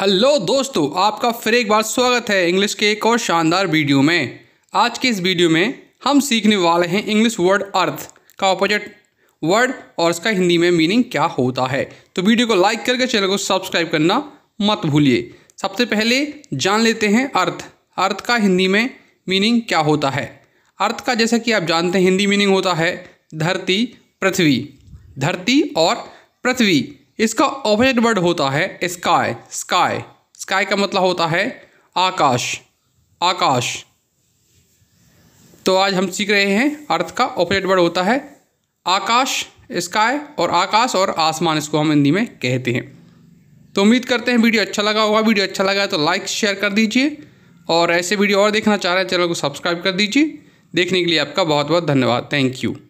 hello दोस्तों आपका फिर एक बार स्वागत है इंग्लिश के एक और शानदार वीडियो में आज के इस वीडियो में हम सीखने वाले हैं इंग्लिश वर्ड अर्थ का ऑपोजिट वर्ड और इसका हिंदी में मीनिंग क्या होता है तो वीडियो को लाइक करके चैनल को सब्सक्राइब करना मत भूलिए सबसे पहले जान लेते हैं अर्थ अर्थ का हिंदी में मीनिंग क्या होता है अर्थ का जैसा कि आप जानते हैं हिंदी मीनिंग होता है धरती पृथ्वी धरती और पृथ्वी इसका ऑपोजिट वर्ड होता है स्काई स्काई स्काई का मतलब होता है आकाश आकाश तो आज हम सीख रहे हैं अर्थ का ऑपोजिट वर्ड होता है आकाश स्काई और आकाश और आसमान इसको हम हिंदी में कहते हैं तो उम्मीद करते हैं वीडियो अच्छा लगा होगा वीडियो अच्छा लगा है तो लाइक शेयर कर दीजिए और ऐसे वीडियो और देखना चाह रहे हैं चैनल को सब्सक्राइब कर दीजिए देखने के लिए आपका बहुत बहुत धन्यवाद थैंक यू